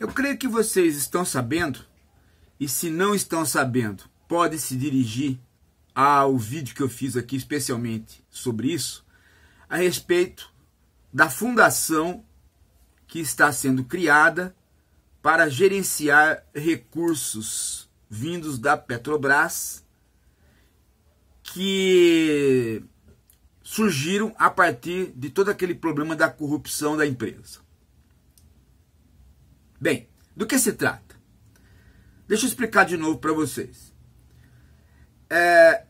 Eu creio que vocês estão sabendo, e se não estão sabendo, podem se dirigir ao vídeo que eu fiz aqui especialmente sobre isso, a respeito da fundação que está sendo criada para gerenciar recursos vindos da Petrobras que surgiram a partir de todo aquele problema da corrupção da empresa. Bem, do que se trata? Deixa eu explicar de novo para vocês. É,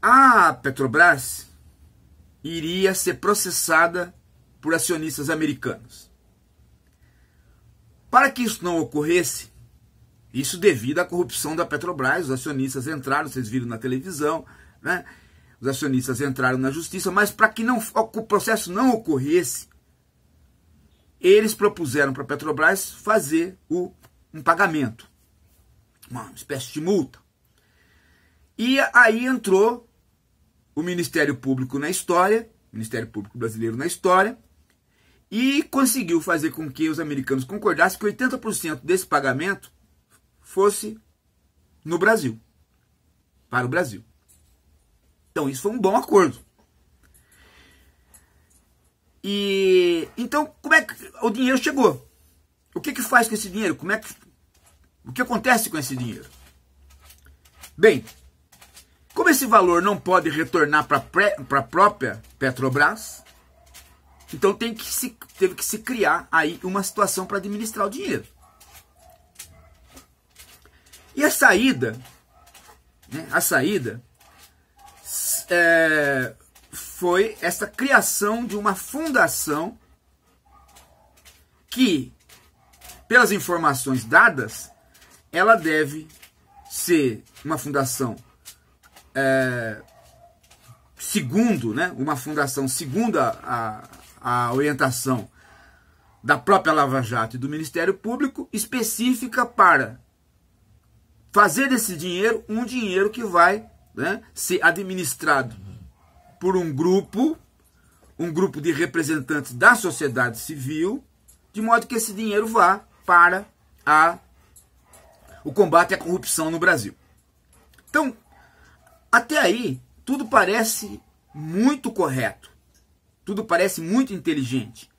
a Petrobras iria ser processada por acionistas americanos. Para que isso não ocorresse, isso devido à corrupção da Petrobras, os acionistas entraram, vocês viram na televisão, né? Os acionistas entraram na justiça, mas para que não, o processo não ocorresse, eles propuseram para a Petrobras fazer o, um pagamento, uma espécie de multa. E aí entrou o Ministério Público na história, Ministério Público Brasileiro na história, e conseguiu fazer com que os americanos concordassem que 80% desse pagamento fosse no Brasil, para o Brasil. Então isso foi um bom acordo. E então, como é que o dinheiro chegou? O que que faz com esse dinheiro? Como é que o que acontece com esse dinheiro? Bem, como esse valor não pode retornar para a própria Petrobras, então tem que se, teve que se criar aí uma situação para administrar o dinheiro. E a saída, né, a saída é, foi essa criação de uma fundação que, pelas informações dadas, ela deve ser uma fundação é, segundo, né, uma fundação segundo a, a, a orientação da própria Lava Jato e do Ministério Público, específica para fazer desse dinheiro um dinheiro que vai né, ser administrado por um grupo, um grupo de representantes da sociedade civil, de modo que esse dinheiro vá para a, o combate à corrupção no Brasil. Então, até aí, tudo parece muito correto. Tudo parece muito inteligente.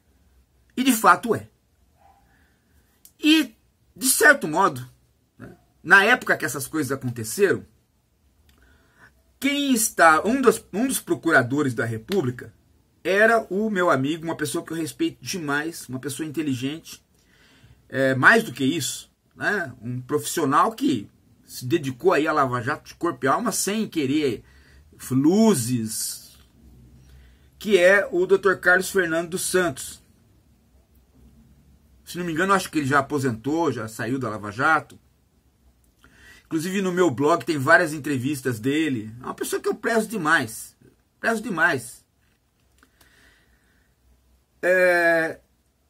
E de fato é. E, de certo modo, né, na época que essas coisas aconteceram, quem está. Um dos, um dos procuradores da República era o meu amigo, uma pessoa que eu respeito demais, uma pessoa inteligente, é, mais do que isso, né? um profissional que se dedicou aí a Lava Jato de corpo e alma sem querer luzes, que é o Dr. Carlos Fernando dos Santos. Se não me engano, acho que ele já aposentou, já saiu da Lava Jato. Inclusive no meu blog tem várias entrevistas dele. É uma pessoa que eu prezo demais. Prezo demais. É...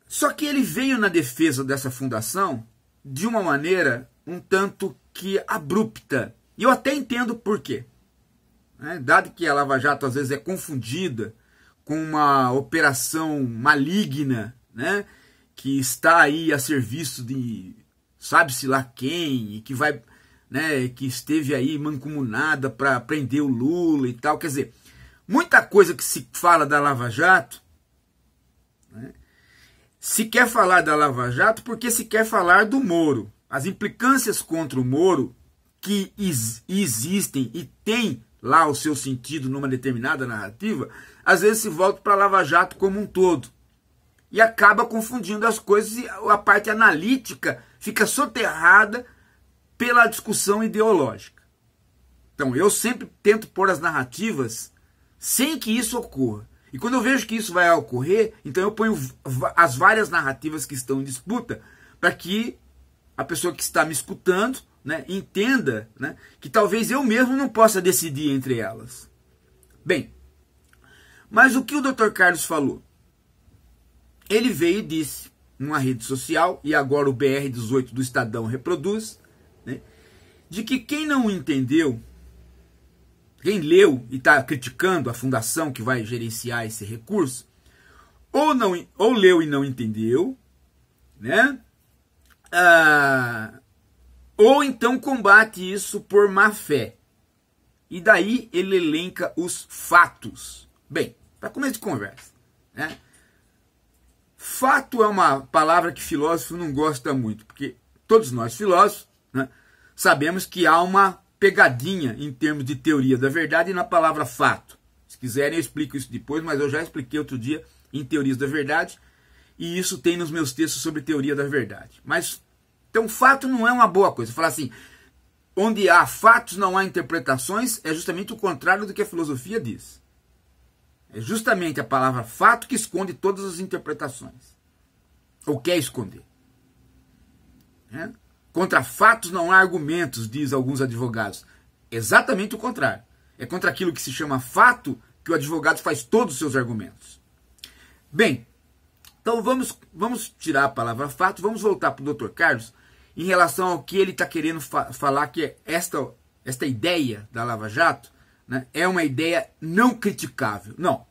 Só que ele veio na defesa dessa fundação de uma maneira um tanto que abrupta. E eu até entendo por quê. É, dado que a Lava Jato às vezes é confundida com uma operação maligna, né? que está aí a serviço de sabe-se lá quem e que vai né, que esteve aí mancomunada para prender o Lula e tal. Quer dizer, muita coisa que se fala da Lava Jato, né, se quer falar da Lava Jato porque se quer falar do Moro. As implicâncias contra o Moro que is, existem e tem lá o seu sentido numa determinada narrativa, às vezes se volta para a Lava Jato como um todo. E acaba confundindo as coisas e a parte analítica fica soterrada pela discussão ideológica. Então, eu sempre tento pôr as narrativas sem que isso ocorra. E quando eu vejo que isso vai ocorrer, então eu ponho as várias narrativas que estão em disputa para que a pessoa que está me escutando né, entenda né, que talvez eu mesmo não possa decidir entre elas. Bem, mas o que o Dr. Carlos falou? Ele veio e disse, numa rede social, e agora o BR18 do Estadão reproduz, né? de que quem não entendeu, quem leu e está criticando a fundação que vai gerenciar esse recurso, ou, não, ou leu e não entendeu, né? Ah, ou então combate isso por má fé. E daí ele elenca os fatos. Bem, para começo de conversa, né? Fato é uma palavra que filósofo não gosta muito, porque todos nós filósofos sabemos que há uma pegadinha em termos de teoria da verdade e na palavra fato. Se quiserem, eu explico isso depois, mas eu já expliquei outro dia em Teorias da Verdade, e isso tem nos meus textos sobre teoria da verdade. Mas, então, fato não é uma boa coisa. Falar assim, onde há fatos, não há interpretações, é justamente o contrário do que a filosofia diz. É justamente a palavra fato que esconde todas as interpretações. Ou quer esconder. Né? Contra fatos não há argumentos, diz alguns advogados. Exatamente o contrário. É contra aquilo que se chama fato que o advogado faz todos os seus argumentos. Bem, então vamos, vamos tirar a palavra fato, vamos voltar para o Dr. Carlos em relação ao que ele está querendo fa falar, que é esta, esta ideia da Lava Jato né, é uma ideia não criticável. Não.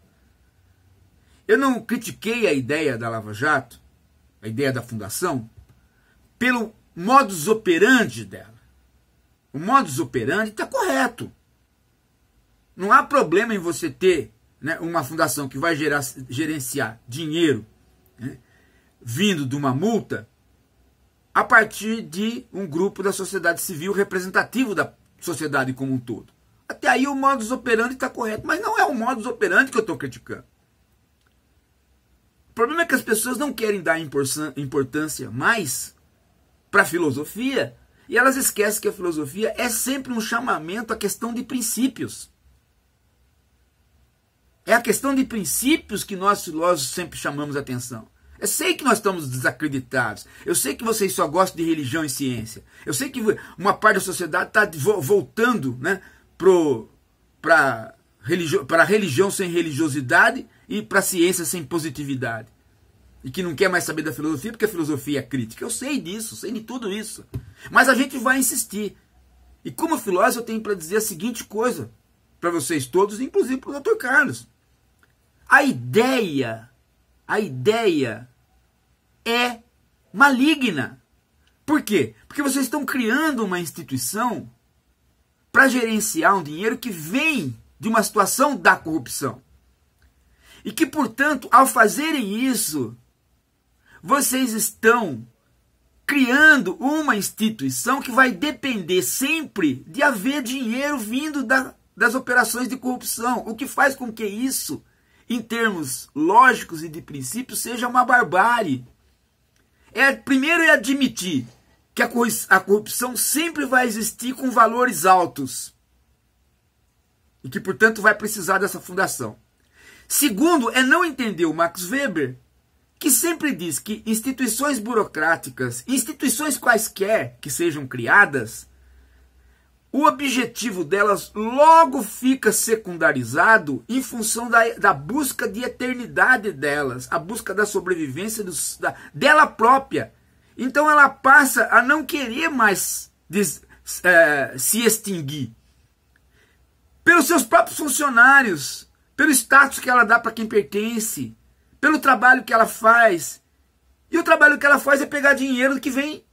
Eu não critiquei a ideia da Lava Jato, a ideia da fundação, pelo modus operandi dela. O modus operandi está correto. Não há problema em você ter né, uma fundação que vai gerar, gerenciar dinheiro né, vindo de uma multa a partir de um grupo da sociedade civil representativo da sociedade como um todo. Até aí o modus operandi está correto, mas não é o modus operandi que eu estou criticando. O problema é que as pessoas não querem dar importância mais para a filosofia e elas esquecem que a filosofia é sempre um chamamento à questão de princípios. É a questão de princípios que nós filósofos sempre chamamos atenção. Eu sei que nós estamos desacreditados. Eu sei que vocês só gostam de religião e ciência. Eu sei que uma parte da sociedade está voltando né, para a religião sem religiosidade e para a ciência sem positividade e que não quer mais saber da filosofia porque a filosofia é crítica. Eu sei disso, sei de tudo isso. Mas a gente vai insistir. E como filósofo, eu tenho para dizer a seguinte coisa para vocês todos, inclusive para o Dr. Carlos. A ideia, a ideia é maligna. Por quê? Porque vocês estão criando uma instituição para gerenciar um dinheiro que vem de uma situação da corrupção. E que, portanto, ao fazerem isso, vocês estão criando uma instituição que vai depender sempre de haver dinheiro vindo da, das operações de corrupção, o que faz com que isso, em termos lógicos e de princípio, seja uma barbárie. É, primeiro é admitir que a corrupção sempre vai existir com valores altos e que, portanto, vai precisar dessa fundação. Segundo, é não entender o Max Weber que sempre diz que instituições burocráticas, instituições quaisquer que sejam criadas, o objetivo delas logo fica secundarizado em função da, da busca de eternidade delas, a busca da sobrevivência da, dela própria. Então ela passa a não querer mais des, é, se extinguir. Pelos seus próprios funcionários, pelo status que ela dá para quem pertence, pelo trabalho que ela faz. E o trabalho que ela faz é pegar dinheiro que vem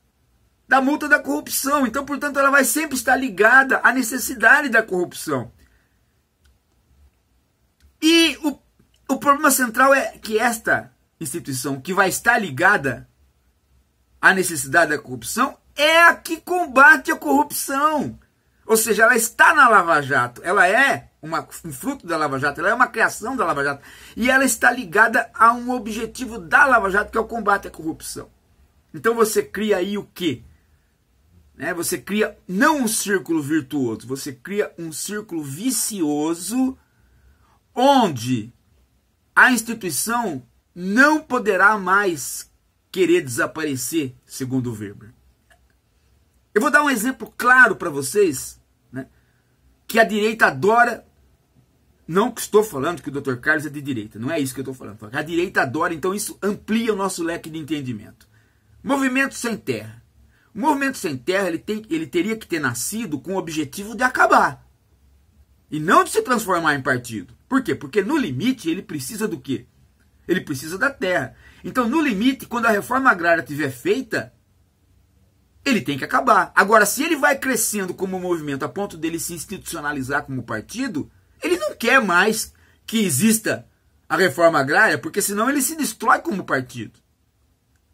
da multa da corrupção. Então, portanto, ela vai sempre estar ligada à necessidade da corrupção. E o, o problema central é que esta instituição que vai estar ligada à necessidade da corrupção é a que combate a corrupção. Ou seja, ela está na Lava Jato, ela é uma, um fruto da Lava Jato, ela é uma criação da Lava Jato. E ela está ligada a um objetivo da Lava Jato, que é o combate à corrupção. Então você cria aí o quê? Né? Você cria não um círculo virtuoso, você cria um círculo vicioso onde a instituição não poderá mais querer desaparecer, segundo o Weber. Eu vou dar um exemplo claro para vocês, né, que a direita adora, não que estou falando que o Dr. Carlos é de direita, não é isso que eu estou falando. A direita adora, então isso amplia o nosso leque de entendimento. Movimento sem terra. O movimento sem terra ele, tem, ele teria que ter nascido com o objetivo de acabar e não de se transformar em partido. Por quê? Porque no limite ele precisa do quê? Ele precisa da terra. Então, no limite, quando a reforma agrária estiver feita, ele tem que acabar. Agora, se ele vai crescendo como movimento a ponto dele se institucionalizar como partido, ele não quer mais que exista a reforma agrária, porque senão ele se destrói como partido.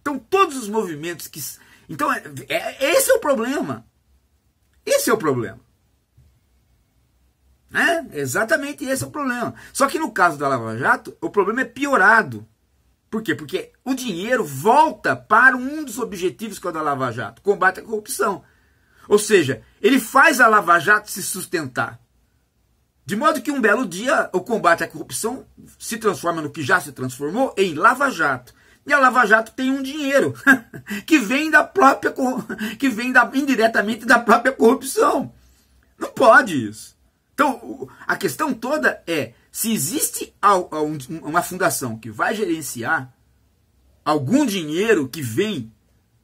Então, todos os movimentos que. Então, é, é, é, esse é o problema. Esse é o problema. Né? Exatamente esse é o problema. Só que no caso da Lava Jato, o problema é piorado. Por quê? Porque o dinheiro volta para um dos objetivos que é o da Lava Jato, combate à corrupção. Ou seja, ele faz a Lava Jato se sustentar. De modo que um belo dia o combate à corrupção se transforma no que já se transformou em Lava Jato. E a Lava Jato tem um dinheiro que vem da própria que vem da, indiretamente da própria corrupção. Não pode isso. Então, a questão toda é se existe uma fundação que vai gerenciar algum dinheiro que vem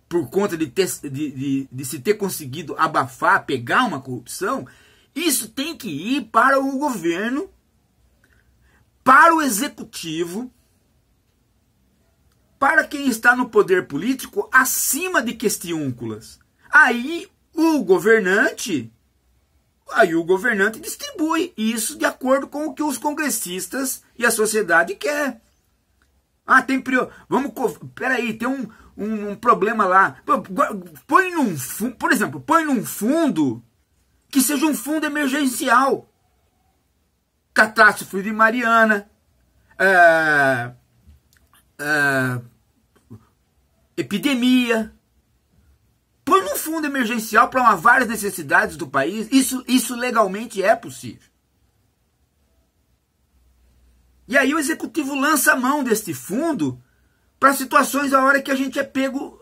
por conta de, ter, de, de, de, se ter conseguido abafar, pegar uma corrupção, isso tem que ir para o governo, para o executivo, para quem está no poder político acima de questiúnculas. Aí o governante Aí o governante distribui isso de acordo com o que os congressistas e a sociedade quer. Ah, tem prior... vamos peraí, tem um, um, um problema lá. Põe num, por exemplo, põe num fundo que seja um fundo emergencial. Catástrofe de Mariana, é, é, epidemia, fundo emergencial para várias necessidades do país. Isso, isso legalmente é possível. E aí o executivo lança a mão deste fundo para situações a hora que a gente é pego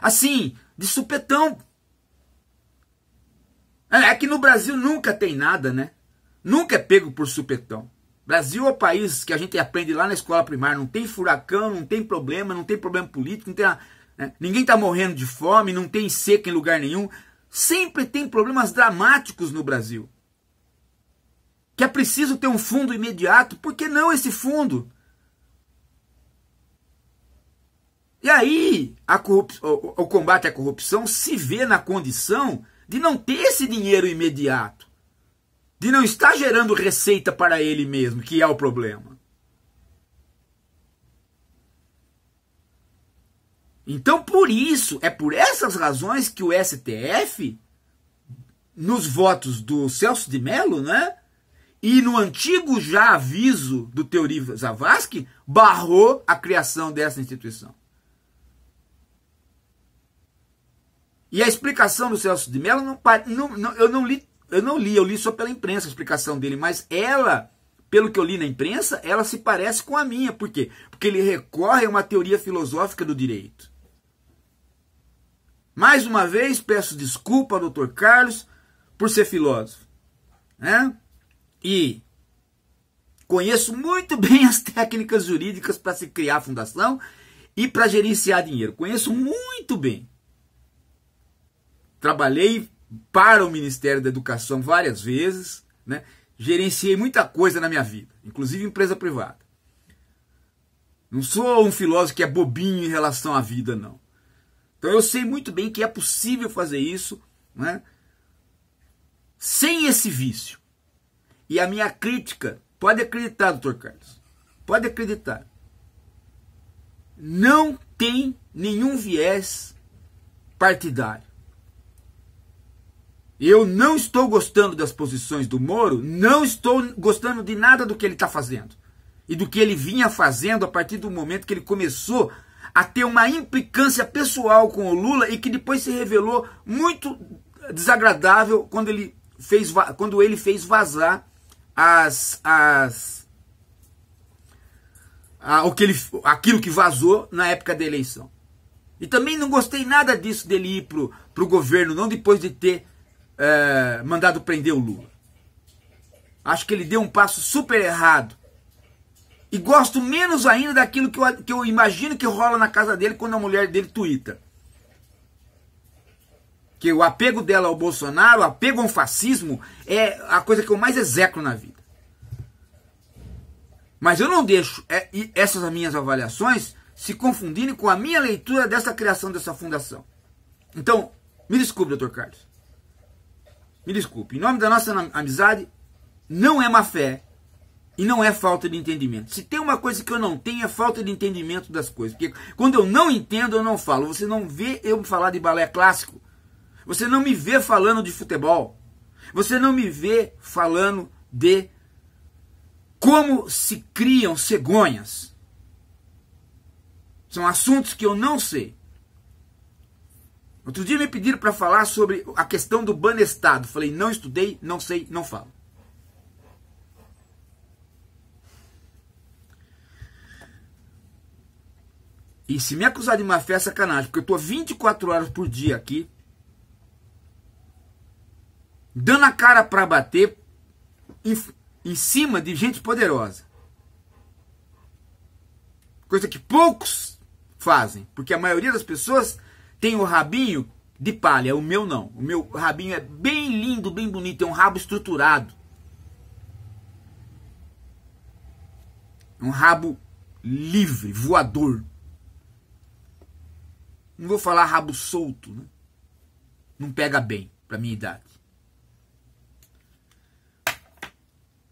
assim, de supetão. É, é que no Brasil nunca tem nada, né? Nunca é pego por supetão. Brasil é o país que a gente aprende lá na escola primária, não tem furacão, não tem problema, não tem problema político, não tem nada. Né? Ninguém está morrendo de fome, não tem seca em lugar nenhum. Sempre tem problemas dramáticos no Brasil. Que é preciso ter um fundo imediato. Por que não esse fundo? E aí o, o combate à corrupção se vê na condição de não ter esse dinheiro imediato, de não estar gerando receita para ele mesmo, que é o problema. Então, por isso, é por essas razões que o STF, nos votos do Celso de Mello, né? E no antigo já aviso do Teori Zavascki, barrou a criação dessa instituição. E a explicação do Celso de Mello, não, não, não, eu, não li, eu não li, eu li só pela imprensa a explicação dele, mas ela, pelo que eu li na imprensa, ela se parece com a minha. Por quê? Porque ele recorre a uma teoria filosófica do direito. Mais uma vez, peço desculpa, doutor Carlos, por ser filósofo. Né? E conheço muito bem as técnicas jurídicas para se criar fundação e para gerenciar dinheiro. Conheço muito bem. Trabalhei para o Ministério da Educação várias vezes, né? gerenciei muita coisa na minha vida, inclusive empresa privada. Não sou um filósofo que é bobinho em relação à vida, não. Então eu sei muito bem que é possível fazer isso né, sem esse vício. E a minha crítica, pode acreditar, doutor Carlos, pode acreditar, não tem nenhum viés partidário. Eu não estou gostando das posições do Moro, não estou gostando de nada do que ele está fazendo e do que ele vinha fazendo a partir do momento que ele começou a ter uma implicância pessoal com o Lula e que depois se revelou muito desagradável quando ele fez, quando ele fez vazar as, as, a, o que ele, aquilo que vazou na época da eleição. E também não gostei nada disso dele ir pro, pro governo, não depois de ter é, mandado prender o Lula. Acho que ele deu um passo super errado e gosto menos ainda daquilo que eu, que eu imagino que rola na casa dele quando a mulher dele tuita. Que o apego dela ao Bolsonaro, o apego ao fascismo, é a coisa que eu mais execro na vida. Mas eu não deixo é, essas minhas avaliações se confundirem com a minha leitura dessa criação dessa fundação. Então, me desculpe, doutor Carlos. Me desculpe. Em nome da nossa amizade, não é má fé e não é falta de entendimento. Se tem uma coisa que eu não tenho, é falta de entendimento das coisas. Porque quando eu não entendo, eu não falo. Você não vê eu falar de balé clássico. Você não me vê falando de futebol. Você não me vê falando de como se criam cegonhas. São assuntos que eu não sei. Outro dia me pediram para falar sobre a questão do banestado. Falei, não estudei, não sei, não falo. E se me acusar de má fé é sacanagem, porque eu estou 24 horas por dia aqui, dando a cara para bater em, em cima de gente poderosa. Coisa que poucos fazem, porque a maioria das pessoas tem o rabinho de palha, o meu não. O meu rabinho é bem lindo, bem bonito, é um rabo estruturado. Um rabo livre, voador não vou falar rabo solto, né? não pega bem para minha idade.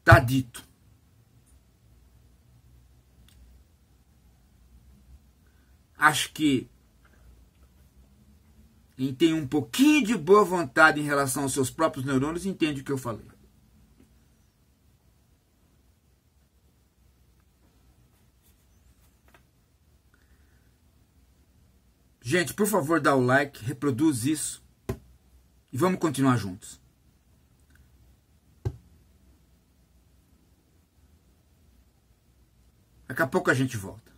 Tá dito. Acho que quem tem um pouquinho de boa vontade em relação aos seus próprios neurônios entende o que eu falei. Gente, por favor, dá o like, reproduz isso e vamos continuar juntos. Daqui a pouco a gente volta.